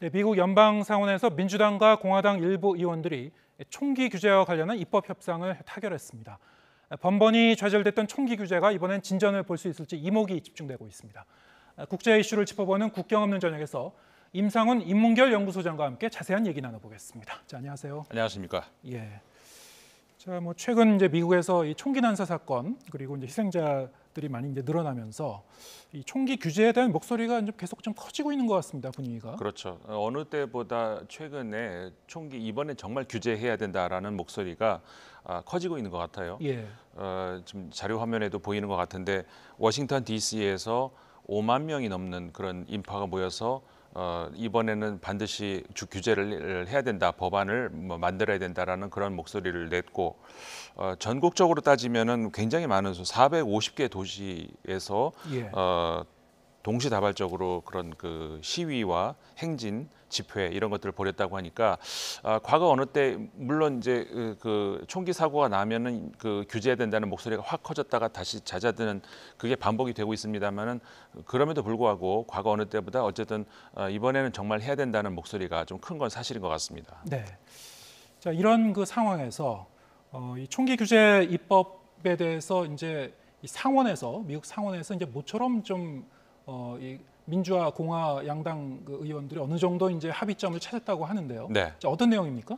네, 미국 연방 상원에서 민주당과 공화당 일부 의원들이 총기 규제와 관련한 입법 협상을 타결했습니다. 번번이 좌절됐던 총기 규제가 이번엔 진전을 볼 수 있을지 이목이 집중되고 있습니다. 국제 이슈를 짚어보는 국경 없는 저녁에서 임상훈 인문결 연구소장과 함께 자세한 얘기 나눠보겠습니다. 자, 안녕하세요. 안녕하십니까? 예. 자, 뭐 최근 이제 미국에서 이 총기 난사 사건 그리고 이제 희생자 기들이 많이 이제 늘어나면서 이 총기 규제에 대한 목소리가 이제 계속 좀 커지고 있는 것 같습니다 분위기가. 그렇죠. 어느 때보다 최근에 총기 이번에 정말 규제해야 된다라는 목소리가 아, 커지고 있는 것 같아요. 예. 어, 지금 자료 화면에도 보이는 것 같은데 워싱턴 D.C.에서 5만 명이 넘는 그런 인파가 모여서 어, 이번에는 반드시 주 규제를 해야 된다, 법안을 뭐 만들어야 된다라는 그런 목소리를 냈고 어, 전국적으로 따지면은 굉장히 많은 450개 도시에서 예. 어, 동시다발적으로 그런 그 시위와 행진, 집회 이런 것들을 벌였다고 하니까 아, 과거 어느 때 물론 이제 그, 그 총기 사고가 나면은 그 규제해야 된다는 목소리가 확 커졌다가 다시 잦아드는 그게 반복이 되고 있습니다만은 그럼에도 불구하고 과거 어느 때보다 어쨌든 어, 이번에는 정말 해야 된다는 목소리가 좀 큰 건 사실인 것 같습니다. 네. 자 이런 그 상황에서 어, 이 총기 규제 입법에 대해서 이제 이 상원에서 미국 상원에서 이제 모처럼 좀 어, 이 민주화 공화 양당 그 의원들이 어느 정도 이제 합의점을 찾았다고 하는데요. 네. 자, 어떤 내용입니까?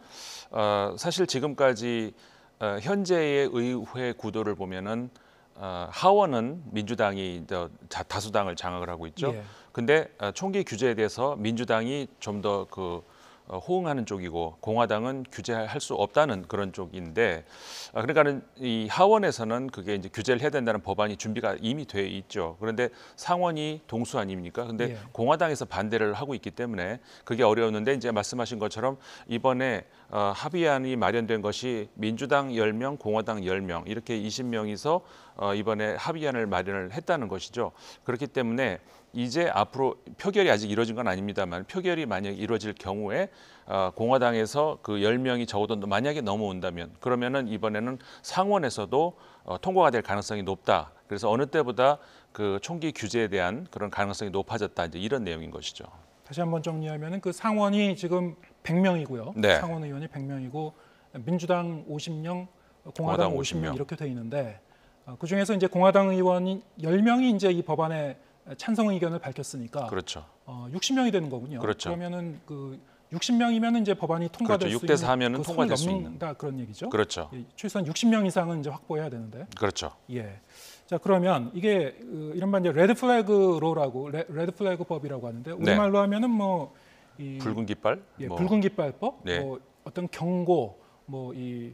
어, 사실 지금까지 어, 현재의 의회 구도를 보면은 어, 하원은 민주당이 다, 다수당을 장악을 하고 있죠. 예. 근데 어, 총기 규제에 대해서 민주당이 좀 더그 어, 호응하는 쪽이고 공화당은 규제할 수 없다는 그런 쪽인데 아, 그러니까는 이 하원에서는 그게 이제 규제를 해야 된다는 법안이 준비가 이미 돼 있죠. 그런데 상원이 동수 아닙니까? 근데 예. 공화당에서 반대를 하고 있기 때문에 그게 어려웠는데 이제 말씀하신 것처럼 이번에 어, 합의안이 마련된 것이 민주당 10명, 공화당 10명 이렇게 20명이서 어, 이번에 합의안을 마련을 했다는 것이죠. 그렇기 때문에 이제 앞으로 표결이 아직 이루어진 건 아닙니다만 표결이 만약 이루어질 경우에 어, 공화당에서 그1 0명이 적어도 만약에 넘어온다면 그러면은 이번에는 상원에서도 어, 통과가 될 가능성이 높다. 그래서 어느 때보다 그 총기 규제에 대한 그런 가능성이 높아졌다. 이제 이런 내용인 것이죠. 다시 한번 정리하면 그 상원이 지금 100명이고요. 네. 상원 의원이 100명이고 민주당 50명, 공화당, 공화당 50명, 50명 이렇게 돼 있는데 아, 그 중에서 이제 공화당 의원이 10명이 이제 이 법안에 찬성 의견을 밝혔으니까 그렇죠. 어, 60명이 되는 거군요. 그렇죠. 그러면은 그 60명이면 이제 법안이 통과될 그렇죠. 6대 4면은 그 통과될 수 있는 그런 얘기죠. 그렇죠. 예, 최소한 60명 이상은 이제 확보해야 되는데. 그렇죠. 예. 자 그러면 이게 그, 이른바 이제 레드 플래그 로라고 레, 드 플래그 법이라고 하는데 네. 우리말로 네. 하면은 뭐 이, 붉은 깃발, 예, 뭐. 붉은 깃발법, 네. 뭐 어떤 경고, 뭐이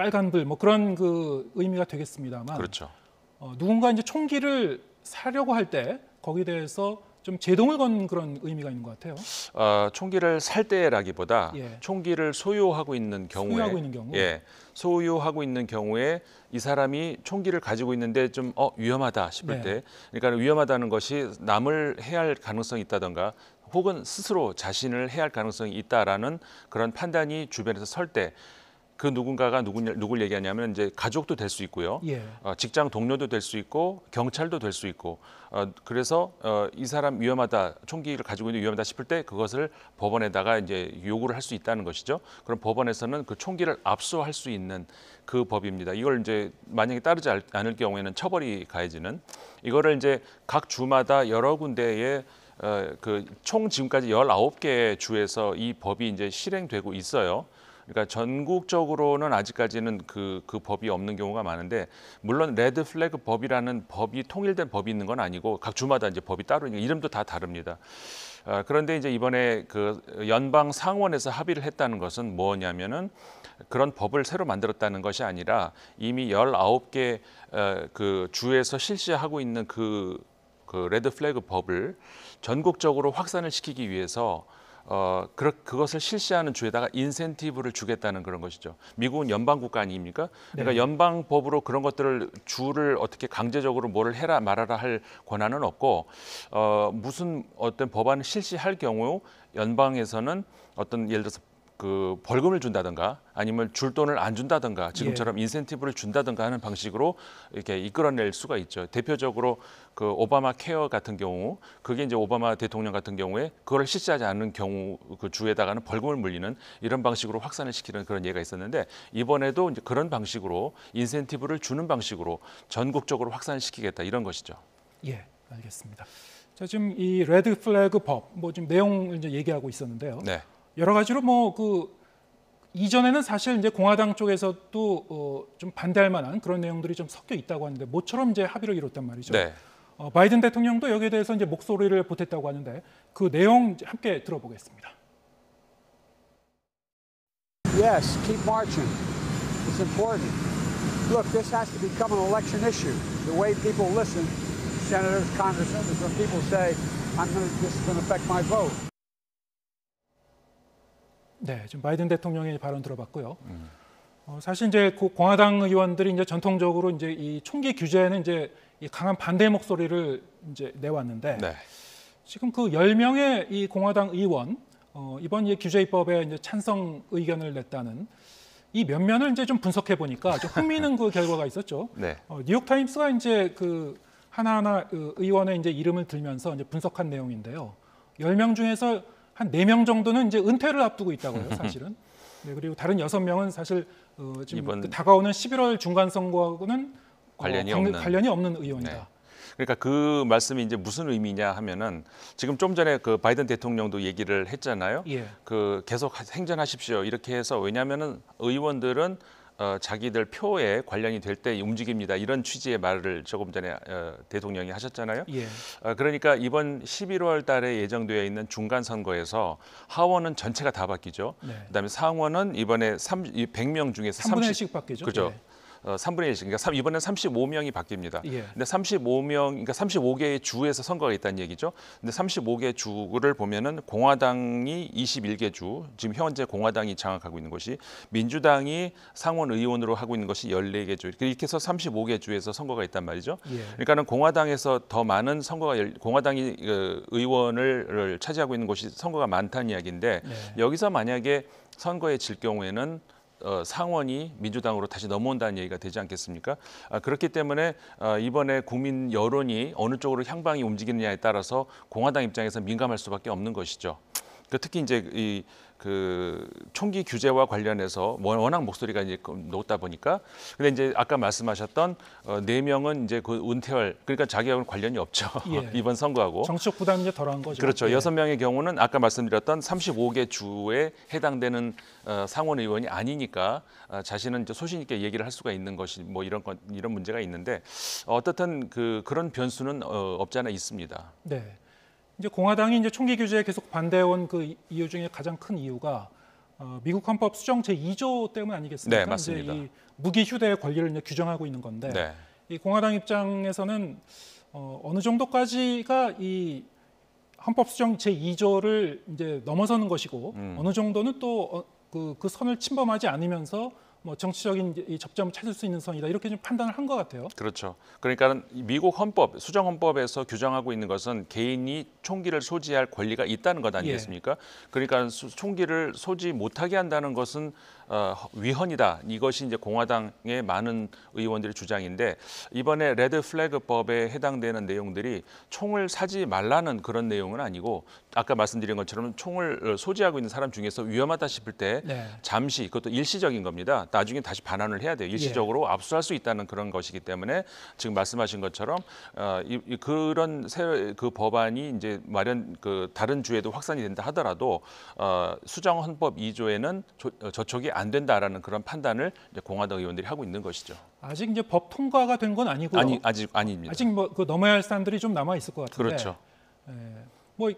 빨간불 뭐 그런 그 의미가 되겠습니다만 그렇죠. 어, 누군가 이제 총기를 사려고 할 때 거기에 대해서 좀 제동을 건 그런 의미가 있는 것 같아요. 어, 총기를 살 때라기보다 예. 총기를 소유하고 있는 경우에 소유하고 있는 경우. 예, 소유하고 있는 경우에 이 사람이 총기를 가지고 있는데 좀 어, 위험하다 싶을 네. 때 그러니까 위험하다는 것이 남을 해할 가능성이 있다던가 혹은 스스로 자신을 해할 가능성이 있다라는 그런 판단이 주변에서 설때 그 누군가가 누군 누굴 얘기하냐면 이제 가족도 될 수 있고요. 예. 어, 직장 동료도 될 수 있고 경찰도 될 수 있고 어, 그래서 어, 이 사람 위험하다 총기를 가지고 있는 위험하다 싶을 때 그것을 법원에다가 이제 요구를 할 수 있다는 것이죠. 그럼 법원에서는 그 총기를 압수할 수 있는 그 법입니다. 이걸 이제 만약에 따르지 않을 경우에는 처벌이 가해지는 이거를 이제 각 주마다 여러 군데에 어, 그총 지금까지 열아홉 개 주에서 이 법이 이제 실행되고 있어요. 그러니까 전국적으로는 아직까지는 그, 그 법이 없는 경우가 많은데 물론 레드 플래그 법이라는 법이 통일된 법이 있는 건 아니고 각 주마다 이제 법이 따로 있는 이름도 다 다릅니다. 아, 그런데 이제 이번에 그 연방 상원에서 합의를 했다는 것은 뭐냐면은 그런 법을 새로 만들었다는 것이 아니라 이미 열아홉 개그 어, 주에서 실시하고 있는 그, 그 레드 플래그 법을 전국적으로 확산을 시키기 위해서 어, 그, 그것을 실시하는 주에다가 인센티브를 주겠다는 그런 것이죠. 미국은 연방국가 아닙니까? 그러니까 네. 연방법으로 그런 것들을 주를 어떻게 강제적으로 뭐를 해라 말하라할 권한은 없고 어, 무슨 어떤 법안을 실시할 경우 연방에서는 어떤 예를 들어서 그 벌금을 준다든가 아니면 줄 돈을 안 준다든가 지금처럼 예. 인센티브를 준다든가 하는 방식으로 이렇게 이끌어낼 수가 있죠. 대표적으로 그 오바마 케어 같은 경우 그게 이제 오바마 대통령 같은 경우에 그걸 실시하지 않는 경우 그 주에다가는 벌금을 물리는 이런 방식으로 확산을 시키는 그런 예가 있었는데 이번에도 이제 그런 방식으로 인센티브를 주는 방식으로 전국적으로 확산시키겠다 이런 것이죠. 예, 알겠습니다. 자, 지금 이 레드 플래그 법 뭐 지금 내용을 이제 얘기하고 있었는데요. 네. 여러 가지로 뭐 그 이전에는 사실 이제 공화당 쪽에서도 어, 좀 반대할 만한 그런 내용들이 좀 섞여 있다고 하는데 모처럼 이제 합의를 이뤘단 말이죠. 네. 어, 바이든 대통령도 여기에 대해서 이제 목소리를 보탰다고 하는데 그 내용 함께 들어보겠습니다. Yes, keep marching. It's important. Look, this has to become an election issue. The way people listen, senators, congressmen, when people say, I'm gonna, this is going to affect my vote. 네, 지금 바이든 대통령의 발언 들어봤고요. 음. 어, 사실 이제 그 공화당 의원들이 이제 전통적으로 이제 이 총기 규제에는 이제 이 강한 반대 목소리를 이제 내왔는데 네. 지금 그 열명의이 공화당 의원 어, 이번 이 규제 입법에 이제 찬성 의견을 냈다는 이면 면을 이제 좀 분석해 보니까 좀 흥미있는 그 결과가 있었죠. 네. 어, 뉴욕 타임스가 이제 그 하나하나 그 의원의 이제 이름을 들면서 이제 분석한 내용인데요. 열 명 중에서 한네명 정도는 이제 은퇴를 앞두고 있다고 해요, 사실은. 네, 그리고 다른 여섯 명은 사실 어, 지금 그 다가오는 11월 중간 선거하고는 어, 관련이, 어, 없는. 관련이 없는 의원이다. 네. 그러니까 그 말씀이 이제 무슨 의미냐 하면은 지금 좀 전에 그 바이든 대통령도 얘기를 했잖아요. 예. 그 계속 행정하십시오 이렇게 해서 왜냐면은 의원들은 어, 자기들 표에 관련이 될 때 움직입니다. 이런 취지의 말을 조금 전에 어, 대통령이 하셨잖아요. 예. 어, 그러니까 이번 11월 달에 예정되어 있는 중간 선거에서 하원은 전체가 다 바뀌죠. 네. 그다음에 상원은 이번에 3, 100명 중에서 3분의 0 1씩 바뀌죠. 그죠. 예. 어, 3분의 1씩 그러니까 이번에 35명이 바뀝니다. 예. 근데 35명 그러니까 35개의 주에서 선거가 있다는 얘기죠. 근데 35개 주를 보면은 공화당이 21개 주, 지금 현재 공화당이 장악하고 있는 것이 민주당이 상원 의원으로 하고 있는 것이 14개 주. 이렇게 해서 35개 주에서 선거가 있단 말이죠. 예. 그러니까는 공화당에서 더 많은 선거가 공화당이 그, 의원을 차지하고 있는 것이 선거가 많다는 이야기인데 네. 여기서 만약에 선거에 질 경우에는 어, 상원이 민주당으로 다시 넘어온다는 얘기가 되지 않겠습니까? 아, 그렇기 때문에 아, 이번에 국민 여론이 어느 쪽으로 향방이 움직이느냐에 따라서 공화당 입장에서 민감할 수밖에 없는 것이죠. 그 특히 이제 이 그 총기 규제와 관련해서 워낙 목소리가 이제 높다 보니까 근데 이제 아까 말씀하셨던 어, 네 명은 이제 그 은퇴할 그러니까 자기하고는 관련이 없죠 예. 이번 선거하고 정치적 부담이 이제 덜한 거죠. 그렇죠. 예. 여섯 예. 명의 경우는 아까 말씀드렸던 35개 주에 해당되는 어, 상원 의원이 아니니까 어, 자신은 이제 소신 있게 얘기를 할 수가 있는 것이 뭐 이런 건 이런 문제가 있는데 어떻든 그 그런 변수는 어, 없지 않아 있습니다. 네. 이제 공화당이 이제 총기 규제에 계속 반대해온 그 이유 중에 가장 큰 이유가 어, 미국 헌법 수정 제 2조 때문 아니겠습니까? 네, 맞습니다. 이제 이 무기 휴대의 권리를 이제 규정하고 있는 건데 네. 이 공화당 입장에서는 어, 어느 정도까지가 이 헌법 수정 제 2조를 이제 넘어서는 것이고 음. 어느 정도는 또그 어, 그 선을 침범하지 않으면서 뭐 정치적인 이 접점을 찾을 수 있는 선이다 이렇게 좀 판단을 한 것 같아요. 그렇죠. 그러니까 미국 헌법 수정 헌법에서 규정하고 있는 것은 개인이 총기를 소지할 권리가 있다는 것 예. 아니겠습니까? 예. 그러니까 총기를 소지 못하게 한다는 것은 어, 위헌이다. 이것이 이제 공화당의 많은 의원들의 주장인데 이번에 레드 플래그법에 해당되는 내용들이 총을 사지 말라는 그런 내용은 아니고 아까 말씀드린 것처럼 총을 어, 소지하고 있는 사람 중에서 위험하다 싶을 때 네. 잠시 그것도 일시적인 겁니다. 나중에 다시 반환을 해야 돼요. 예. 일시적으로 예. 압수할 수 있다는 그런 것이기 때문에 지금 말씀하신 것처럼 어, 이, 이 그런 새, 그 법안이 이제 마련 그 다른 주에도 확산이 된다 하더라도 어, 수정 헌법 2조에는 조, 어, 저촉이 안 된다라는 그런 판단을 공화당 의원들이 하고 있는 것이죠. 아직 이제 법 통과가 된 건 아니고요. 아니 아직 아닙니다. 아직 뭐 그 넘어야 할 산들이 좀 남아 있을 것 같은데. 그렇죠. 예, 뭐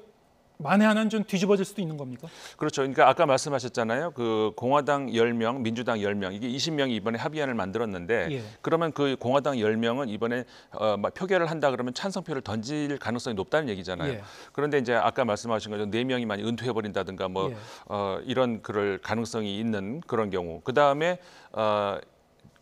만에 하나는 좀 뒤집어질 수도 있는 겁니까? 그렇죠. 그러니까 아까 말씀하셨잖아요. 그 공화당 열명 민주당 열명 이게 이십 명이 이번에 합의안을 만들었는데 예. 그러면 그 공화당 열명은 이번에 어, 막 표결을 한다 그러면 찬성표를 던질 가능성이 높다는 얘기잖아요. 예. 그런데 이제 아까 말씀하신 것처럼 네명이 많이 은퇴해 버린다든가 뭐 예. 어, 이런 그럴 가능성이 있는 그런 경우. 그다음에 어,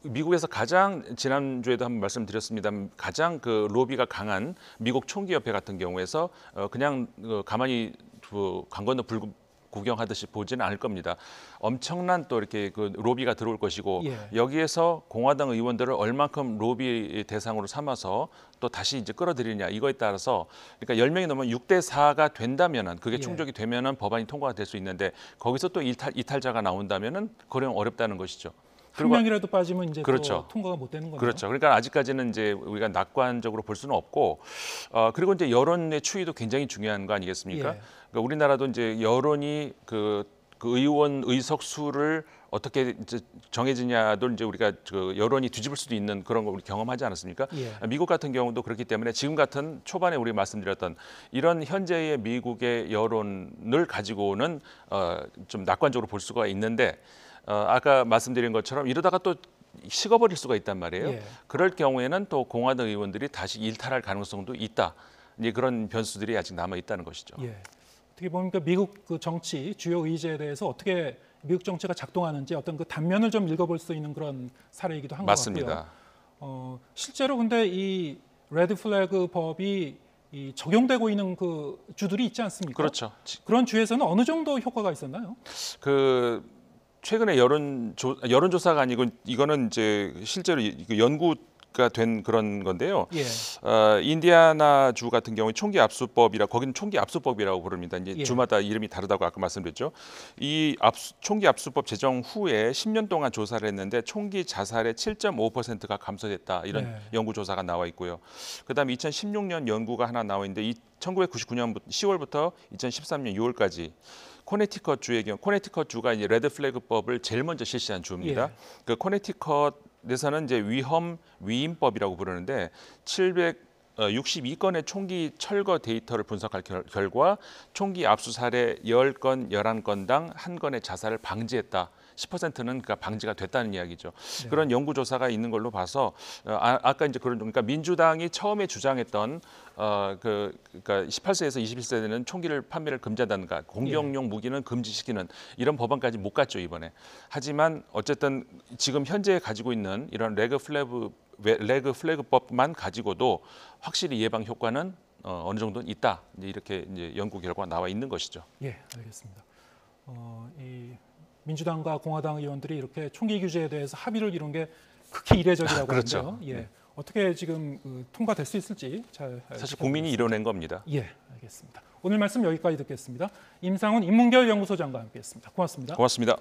미국에서 가장 지난주에도 한번 말씀드렸습니다. 가장 그 로비가 강한 미국 총기협회 같은 경우에서 어, 그냥 어, 가만히 그관 건너 불 구경하듯이 구 보지는 않을 겁니다. 엄청난 또 이렇게 그 로비가 들어올 것이고 예. 여기에서 공화당 의원들을 얼만큼 로비 대상으로 삼아서 또 다시 이제 끌어들이냐 이거에 따라서 그러니까 열명이 넘으면 육 대사가 된다면은 그게 충족이 예. 되면은 법안이 통과가 될 수 있는데 거기서 또 이탈, 이탈자가 나온다면은 그건 어렵다는 것이죠. 한 명이라도 빠지면 이제 그렇죠. 통과가 못 되는 거죠. 그렇죠. 그러니까 아직까지는 이제 우리가 낙관적으로 볼 수는 없고 어, 그리고 이제 여론의 추이도 굉장히 중요한 거 아니겠습니까? 예. 그러니까 우리나라도 이제 여론이 그, 그 의원 의석 수를 어떻게 이제 정해지냐도 이제 우리가 그 여론이 뒤집을 수도 있는 그런 걸 우리 경험하지 않았습니까? 예. 미국 같은 경우도 그렇기 때문에 지금 같은 초반에 우리 말씀드렸던 이런 현재의 미국의 여론을 가지고는 어, 좀 낙관적으로 볼 수가 있는데 어, 아까 말씀드린 것처럼 이러다가 또 식어버릴 수가 있단 말이에요. 예. 그럴 경우에는 또 공화당 의원들이 다시 일탈할 가능성도 있다. 이제 그런 변수들이 아직 남아 있다는 것이죠. 예. 어떻게 보니까 그러니까 미국 그 정치 주요 의제에 대해서 어떻게 미국 정치가 작동하는지 어떤 그 단면을 좀 읽어볼 수 있는 그런 사례이기도 한것 같고요. 어, 실제로 근데 이 레드 플래그 법이 이 적용되고 있는 그 주들이 있지 않습니까? 그렇죠. 그런 주에서는 어느 정도 효과가 있었나요? 그 최근에 여론 조, 여론조사가 아니고 이거는 이제 실제로 그 연구 가된 그런 건데요. 예. 어, 인디아나 주 같은 경우에 총기 압수법이라 거기는 총기 압수법이라고 부릅니다. 이제 예. 주마다 이름이 다르다고 아까 말씀드렸죠. 이 압수, 총기 압수법 제정 후에 10년 동안 조사를 했는데 총기 자살의 7.5%가 감소됐다 이런 예. 네. 연구 조사가 나와 있고요. 그다음에 2016년 연구가 하나 나와 있는데 이 1999년 10월부터 2013년 6월까지 코네티컷 주의 경우 코네티컷 주가 이제 레드 플래그법을 제일 먼저 실시한 주입니다. 예. 그 코네티컷에서는 이제 위험 위임법이라고 부르는데 700 62건의 어, 총기 철거 데이터를 분석할 결, 결과 총기 압수 사례 10건, 11건당 한건의 자살을 방지했다. 10%는 그러니까 방지가 됐다는 이야기죠. 네. 그런 연구 조사가 있는 걸로 봐서 어, 아, 아까 이제 그런 그러니까 민주당이 처음에 주장했던 어 그 그러니까 18세에서 21세는 총기를 판매를 금지한다든가 공격용 예. 무기는 금지시키는 이런 법안까지 못 갔죠 이번에. 하지만 어쨌든 지금 현재 가지고 있는 이런 레그 플래브 레그 플래그법만 가지고도 확실히 예방 효과는 어, 어느 정도는 있다. 이제 이렇게 이제 연구 결과 나와 있는 것이죠. 예, 알겠습니다. 어, 이 민주당과 공화당 의원들이 이렇게 총기 규제에 대해서 합의를 이룬 게 극히 이례적이라고 아, 그렇죠. 하는데요. 예. 네. 어떻게 지금 그, 통과될 수 있을지 잘 사실 국민이 이뤄낸 겁니다. 예, 알겠습니다. 오늘 말씀 여기까지 듣겠습니다. 임상훈 인문결 연구소장과 함께했습니다. 고맙습니다. 고맙습니다.